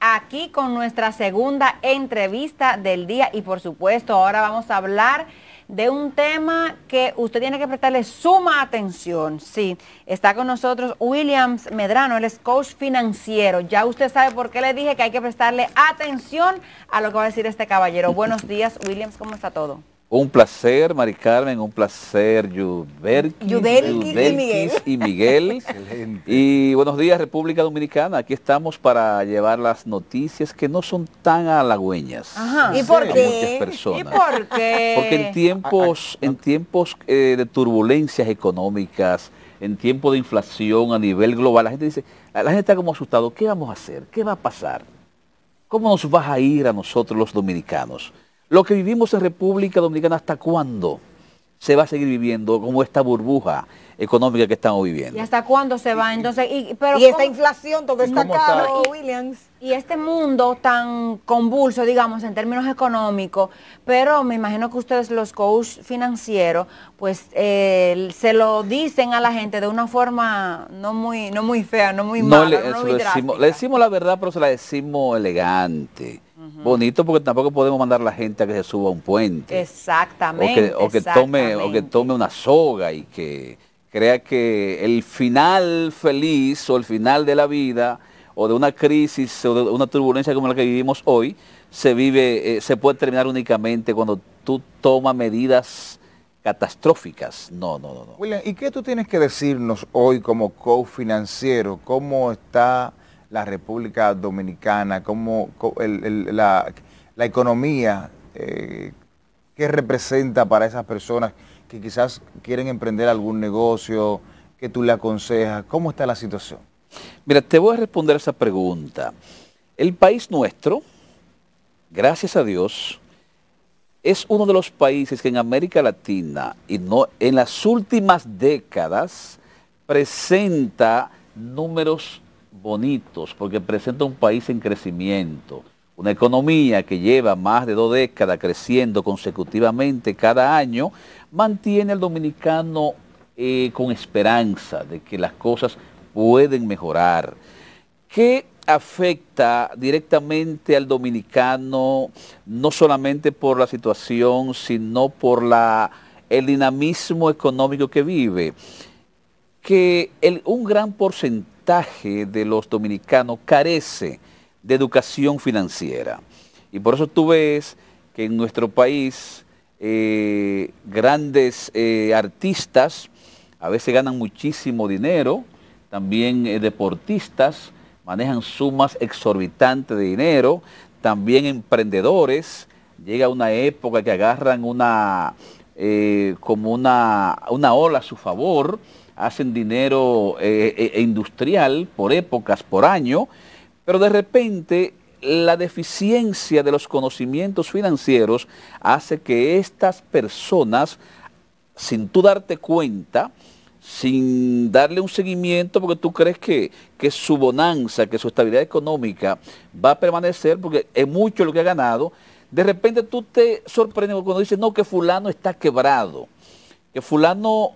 aquí con nuestra segunda entrevista del día y por supuesto ahora vamos a hablar de un tema que usted tiene que prestarle suma atención. Sí, está con nosotros Williams Medrano, él es coach financiero. Ya usted sabe por qué le dije que hay que prestarle atención a lo que va a decir este caballero. Buenos días, Williams, ¿cómo está todo? Un placer, Mari Carmen, un placer, Yudelkis y Miguel. Y, y buenos días, República Dominicana. Aquí estamos para llevar las noticias que no son tan halagüeñas. ¿Y por qué? Personas. Porque en tiempos, en tiempos eh, de turbulencias económicas, en tiempos de inflación a nivel global, la gente dice, la gente está como asustado, ¿qué vamos a hacer? ¿Qué va a pasar? ¿Cómo nos vas a ir a nosotros los dominicanos? Lo que vivimos en República Dominicana, ¿hasta cuándo? se va a seguir viviendo como esta burbuja económica que estamos viviendo. ¿Y hasta cuándo se va? Entonces, y, esta inflación, todo está caro, Williams. Y este mundo tan convulso, digamos, en términos económicos, pero me imagino que ustedes, los coaches financieros, pues eh, se lo dicen a la gente de una forma no muy, no muy fea, no muy mala, no muy decimos, le decimos la verdad, pero se la decimos elegante Bonito porque tampoco podemos mandar a la gente a que se suba a un puente. Exactamente. O que, Tome, o que tome una soga y que crea que el final feliz o el final de la vida o de una crisis o de una turbulencia como la que vivimos hoy, se vive, eh, se puede terminar únicamente cuando tú tomas medidas catastróficas. No, no, no, William, ¿y qué tú tienes que decirnos hoy como cofinanciero? ¿Cómo está la República Dominicana, cómo, la, economía, eh, qué representa para esas personas que quizás quieren emprender algún negocio, que tú le aconsejas, cómo está la situación. Mira, te voy a responder esa pregunta. El país nuestro, gracias a Dios, es uno de los países que en América Latina y no, en las últimas décadas presenta números bonitos porque presenta un país en crecimiento, una economía que lleva más de dos décadas creciendo consecutivamente cada año, mantiene al dominicano eh, con esperanza de que las cosas pueden mejorar. ¿Qué afecta directamente al dominicano, no solamente por la situación, sino por la, el dinamismo económico que vive? Que el, un gran porcentaje de los dominicanos carece de educación financiera. Y por eso tú ves que en nuestro país eh, grandes eh, artistas a veces ganan muchísimo dinero, también eh, deportistas manejan sumas exorbitantes de dinero, también emprendedores, llega una época que agarran una, como una, una ola a su favor hacen dinero eh, eh, e industrial por épocas, por año, pero de repente la deficiencia de los conocimientos financieros hace que estas personas, sin tú darte cuenta, sin darle un seguimiento, porque tú crees que, que su bonanza, que su estabilidad económica va a permanecer, porque es mucho lo que ha ganado, de repente tú te sorprendes cuando dices, no, que fulano está quebrado, que fulano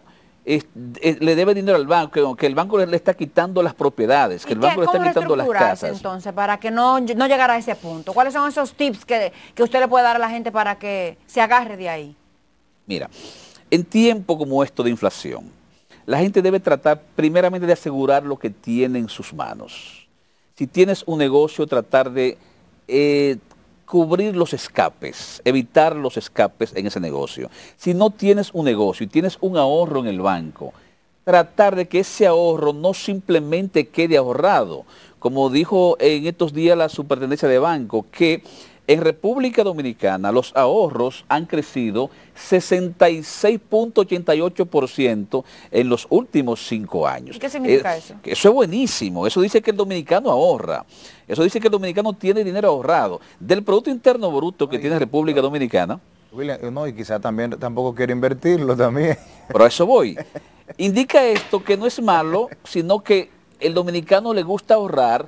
le debe dinero al banco, que el banco le, está quitando las propiedades, que el banco le está quitando las casas. entonces para que no, no llegara a ese punto? ¿Cuáles son esos tips que, usted le puede dar a la gente para que se agarre de ahí? Mira, en tiempo como esto de inflación, la gente debe tratar primeramente de asegurar lo que tiene en sus manos. Si tienes un negocio, tratar de eh, cubrir los escapes, evitar los escapes en ese negocio. Si no tienes un negocio y tienes un ahorro en el banco, tratar de que ese ahorro no simplemente quede ahorrado. Como dijo en estos días la superintendencia de banco, que en República Dominicana los ahorros han crecido 66.88% en los últimos cinco años. ¿Qué significa eso? Eso es buenísimo. Eso dice que el dominicano ahorra. Eso dice que el dominicano tiene dinero ahorrado. Del Producto Interno Bruto que tiene República Dominicana. Dominicana. No, y quizá también tampoco quiere invertirlo también. Pero a eso voy. Indica esto que no es malo, sino que el dominicano le gusta ahorrar,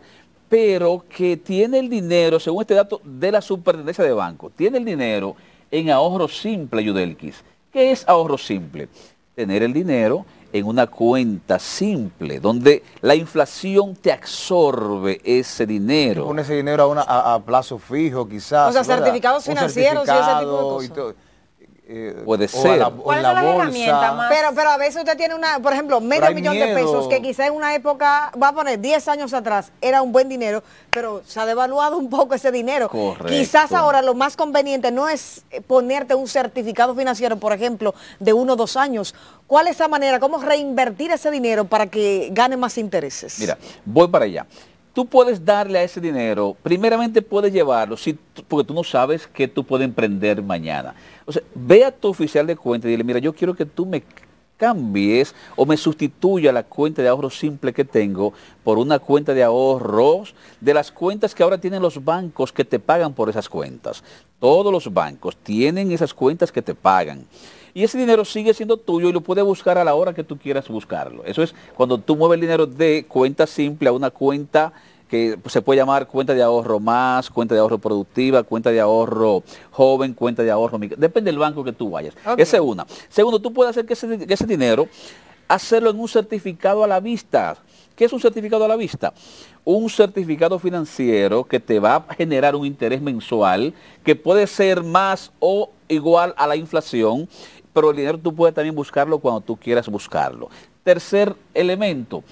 pero que tiene el dinero, según este dato de la superintendencia de banco, tiene el dinero en ahorro simple, Yudelkis. ¿Qué es ahorro simple? Tener el dinero en una cuenta simple, donde la inflación te absorbe ese dinero. Pone ese dinero a, plazo fijo, quizás. O sea, certificados financieros y ese tipo de cosas. Eh, Puede ser. Pero, pero a veces usted tiene una, por ejemplo, medio millón de pesos, que quizá en una época, va a poner 10 años atrás, era un buen dinero, pero se ha devaluado un poco ese dinero. Quizás ahora lo más conveniente no es eh, ponerte un certificado financiero, por ejemplo, de uno o dos años. ¿Cuál es la manera? ¿Cómo reinvertir ese dinero para que gane más intereses? Mira, voy para allá tú puedes darle a ese dinero, primeramente puedes llevarlo, si, porque tú no sabes qué tú puedes emprender mañana. O sea, ve a tu oficial de cuenta y dile, mira, yo quiero que tú me cambies o me sustituya la cuenta de ahorro simple que tengo por una cuenta de ahorros de las cuentas que ahora tienen los bancos que te pagan por esas cuentas. Todos los bancos tienen esas cuentas que te pagan. Y ese dinero sigue siendo tuyo y lo puedes buscar a la hora que tú quieras buscarlo. Eso es cuando tú mueves el dinero de cuenta simple a una cuenta que se puede llamar cuenta de ahorro más, cuenta de ahorro productiva, cuenta de ahorro joven, cuenta de ahorro Depende del banco que tú vayas. Esa es una. Segundo, tú puedes hacer que ese, que ese dinero, hacerlo en un certificado a la vista. ¿Qué es un certificado a la vista? Un certificado financiero que te va a generar un interés mensual que puede ser más o igual a la inflación, pero el dinero tú puedes también buscarlo cuando tú quieras buscarlo. Tercer elemento,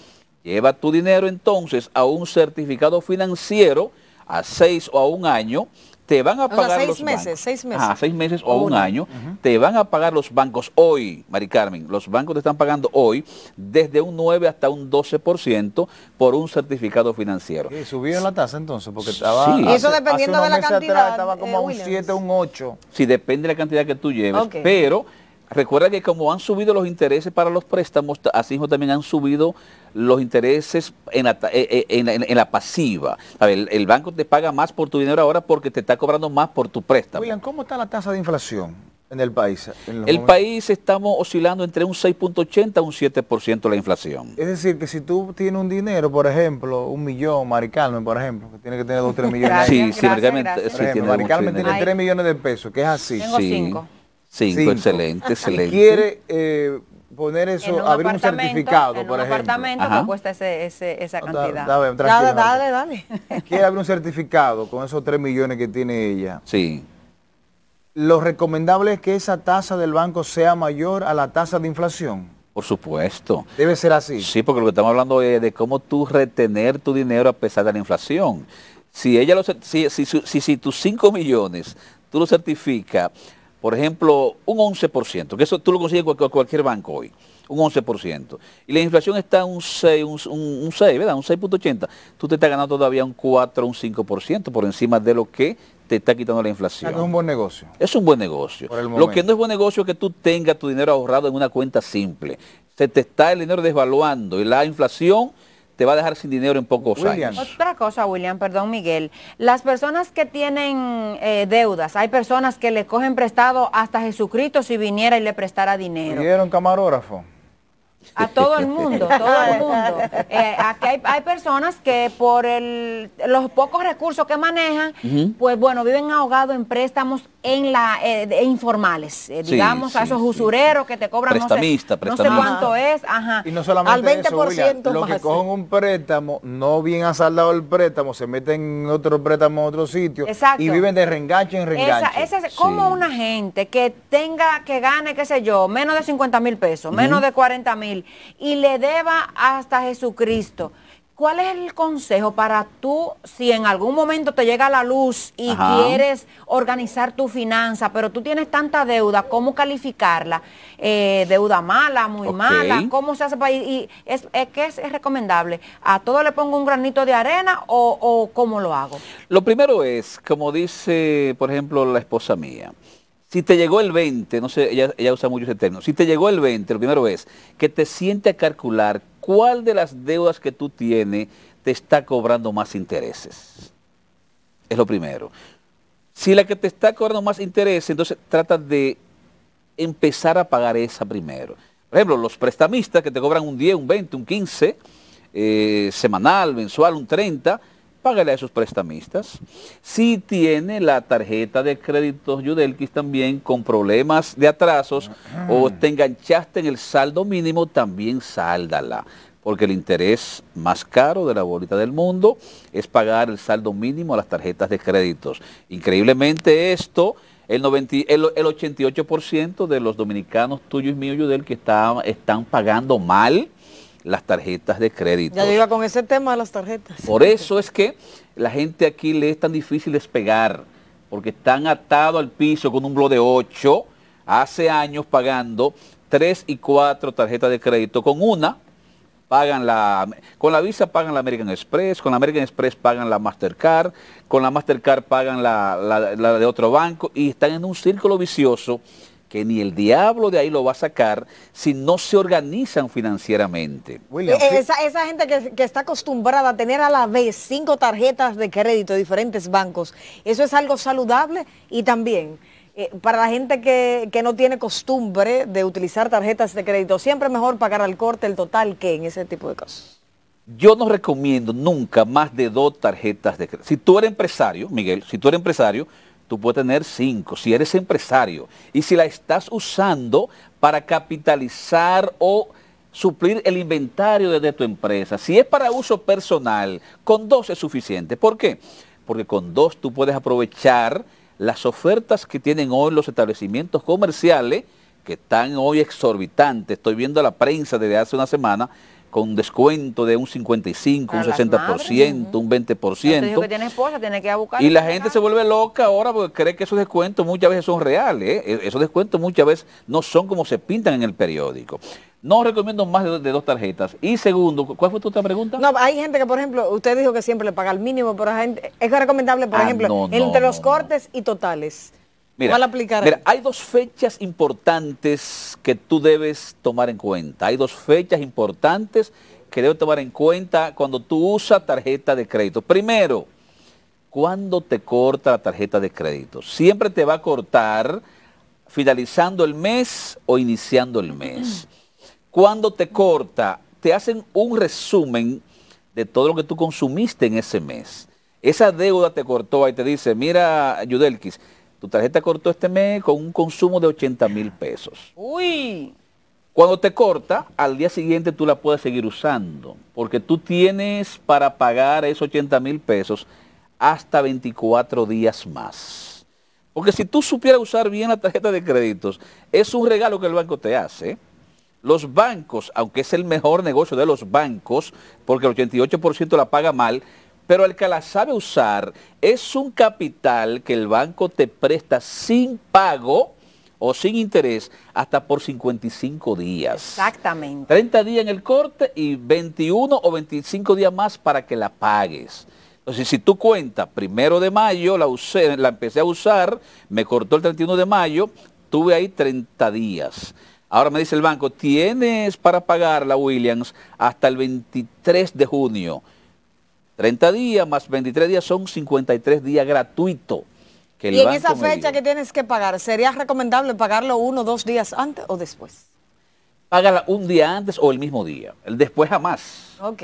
Lleva tu dinero entonces a un certificado financiero a seis o a un año, te van a pagar seis los meses, Seis meses. seis meses o, un año. Te van a pagar los bancos hoy, Mari Carmen. Los bancos te están pagando hoy desde un 9 hasta un 12% por un certificado financiero. ¿Y subió la tasa entonces? Porque estaba. Sí. eso dependiendo de la cantidad. estaba como eh, un 7, un 8. Sí, depende de la cantidad que tú lleves. Pero Recuerda que como han subido los intereses para los préstamos, así también han subido los intereses en la, pasiva. el, banco te paga más por tu dinero ahora porque te está cobrando más por tu préstamo. William, ¿cómo está la tasa de inflación en el país? el país estamos oscilando entre un 6.80 a un 7% la inflación. Es decir, que si tú tienes un dinero, por ejemplo, un millón, Mari por ejemplo, que tiene que tener 2 o 3 millones. sí, sí, sí, tiene Mari tiene 3 millones de pesos, que es así. Tengo Cinco, excelente, excelente. Quiere eh, poner eso, un abrir un certificado, por ejemplo. apartamento que cuesta esa cantidad. dale, dale, dale, Quiere abrir un certificado con esos 3 millones que tiene ella. Sí. Lo recomendable es que esa tasa del banco sea mayor a la tasa de inflación. Por supuesto. Debe ser así. Sí, porque lo que estamos hablando es de cómo tú retener tu dinero a pesar de la inflación. Si ella lo, si, si tus 5 millones tú lo certificas por ejemplo, un 11%, que eso tú lo consigues en cualquier banco hoy, un 11%, y la inflación está en un 6, un, un 6 ¿verdad? Un 6.80, tú te estás ganando todavía un 4, un 5% por encima de lo que te está quitando la inflación. Es un buen negocio. Es un buen negocio. Lo que no es buen negocio es que tú tengas tu dinero ahorrado en una cuenta simple. Se te está el dinero desvaluando y la inflación te va a dejar sin dinero en pocos años. Otra cosa, William, perdón, Miguel. Las personas que tienen eh, deudas, hay personas que le cogen prestado hasta Jesucristo si viniera y le prestara dinero. un camarógrafo? A todo el mundo, todo el mundo. Eh, aquí hay, personas que por los pocos recursos que manejan, pues bueno, viven ahogados en préstamos en la eh, informales, eh, digamos, a esos usureros que te cobran prestamista, no, sé, prestamista. no sé cuánto es, ajá. Y no solamente al 20% eso, que cogen un préstamo, no bien asaldado el préstamo, se meten en otro préstamo en otro sitio Exacto. y viven de reenganche en reenganche. Esa, esa es como una gente que tenga, que gane, qué sé yo, menos de 50 mil pesos, menos de 40 mil y le deba hasta Jesucristo. ¿Cuál es el consejo para tú si en algún momento te llega la luz y quieres organizar tu finanza, pero tú tienes tanta deuda, ¿cómo calificarla? Eh, deuda mala, muy mala, ¿cómo se hace para ir? Y ¿Qué es, recomendable? ¿A todo le pongo un granito de arena o, cómo lo hago? Lo primero es, como dice, por ejemplo, la esposa mía, si te llegó el 20, no sé, ella, usa muchos ese si te llegó el 20, lo primero es que te siente a calcular cuál de las deudas que tú tienes te está cobrando más intereses. Es lo primero. Si la que te está cobrando más intereses, entonces trata de empezar a pagar esa primero. Por ejemplo, los prestamistas que te cobran un 10, un 20, un 15, eh, semanal, mensual, un 30, págale a esos prestamistas. Si tiene la tarjeta de créditos Yudelkis también con problemas de atrasos o te enganchaste en el saldo mínimo, también sáldala. Porque el interés más caro de la bolita del mundo es pagar el saldo mínimo a las tarjetas de créditos. Increíblemente esto el, 90, el, 88% de los dominicanos tuyos y míos, Yudel, que están pagando mal las tarjetas de crédito. Ya con ese tema de las tarjetas. Por eso es que la gente aquí le es tan difícil despegar, porque están atados al piso con un blo de 8, hace años pagando tres y cuatro tarjetas de crédito. Con una pagan la, con la Visa pagan la American Express, con la American Express pagan la Mastercard, con la Mastercard pagan la de otro banco y están en un círculo vicioso que ni el diablo de ahí lo va a sacar si no se organizan financieramente. Eh, esa, gente que, está acostumbrada a tener a la vez cinco tarjetas de crédito de diferentes bancos, eso es algo saludable y también... Eh, para la gente que, que, no tiene costumbre de utilizar tarjetas de crédito, siempre mejor pagar al corte el total que en ese tipo de casos. Yo no recomiendo nunca más de dos tarjetas de crédito. Si tú eres empresario, Miguel, si tú eres empresario, tú puedes tener cinco, si eres empresario y si la estás usando para capitalizar o suplir el inventario de, tu empresa. Si es para uso personal, con dos es suficiente. ¿Por qué? Porque con dos tú puedes aprovechar las ofertas que tienen hoy los establecimientos comerciales, que están hoy exorbitantes. Estoy viendo la prensa desde hace una semana con un descuento de un 55, un 60%, un 20%. que buscar y la gente se vuelve loca ahora porque cree que esos descuentos muchas veces son reales. ¿eh? E-, esos descuentos muchas veces no son como se pintan en el periódico. No recomiendo más de, dos tarjetas. Y segundo, ¿cuál fue tu otra pregunta? No, hay gente que, por ejemplo, usted dijo que siempre le paga el mínimo, pero gente, es recomendable, por ah, ejemplo, entre los cortes y totales. Mira, hay dos fechas importantes que tú debes tomar en cuenta. Hay dos fechas importantes que debes tomar en cuenta cuando tú usas tarjeta de crédito. Primero, ¿cuándo te corta la tarjeta de crédito. Siempre te va a cortar finalizando el mes o iniciando el mes. Cuando te corta, te hacen un resumen de todo lo que tú consumiste en ese mes. Esa deuda te cortó y te dice, mira, Yudelkis, tu tarjeta cortó este mes con un consumo de 80 mil pesos. Uy. Cuando te corta, al día siguiente tú la puedes seguir usando, porque tú tienes para pagar esos 80 mil pesos hasta 24 días más. Porque si tú supieras usar bien la tarjeta de créditos, es un regalo que el banco te hace. Los bancos, aunque es el mejor negocio de los bancos, porque el 88% la paga mal, pero el que la sabe usar es un capital que el banco te presta sin pago o sin interés hasta por 55 días. Exactamente. 30 días en el corte y 21 o 25 días más para que la pagues. Entonces, si tú cuentas, primero de mayo la, usé, la empecé a usar, me cortó el 31 de mayo, tuve ahí 30 días. Ahora me dice el banco, tienes para pagarla, Williams hasta el 23 de junio. 30 días más 23 días son 53 días gratuito. ¿Y en esa fecha que tienes que pagar, sería recomendable pagarlo uno o dos días antes o después? Págala un día antes o el mismo día. El después jamás. Ok.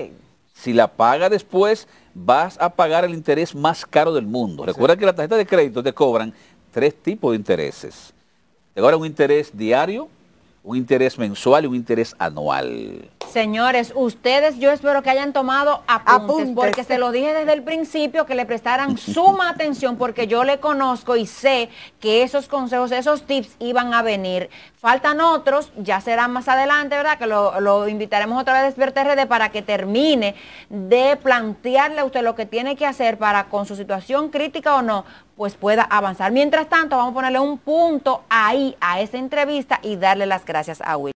Si la paga después, vas a pagar el interés más caro del mundo. Recuerda que la tarjeta de crédito te cobran tres tipos de intereses. Te cobran un interés diario, un interés mensual y un interés anual. Señores, ustedes yo espero que hayan tomado apuntes, porque se lo dije desde el principio que le prestaran suma atención porque yo le conozco y sé que esos consejos, esos tips iban a venir. Faltan otros, ya será más adelante, ¿verdad? Que lo, invitaremos otra vez a RD para que termine de plantearle a usted lo que tiene que hacer para con su situación crítica o no, pues pueda avanzar. Mientras tanto, vamos a ponerle un punto ahí a esa entrevista y darle las gracias a Will.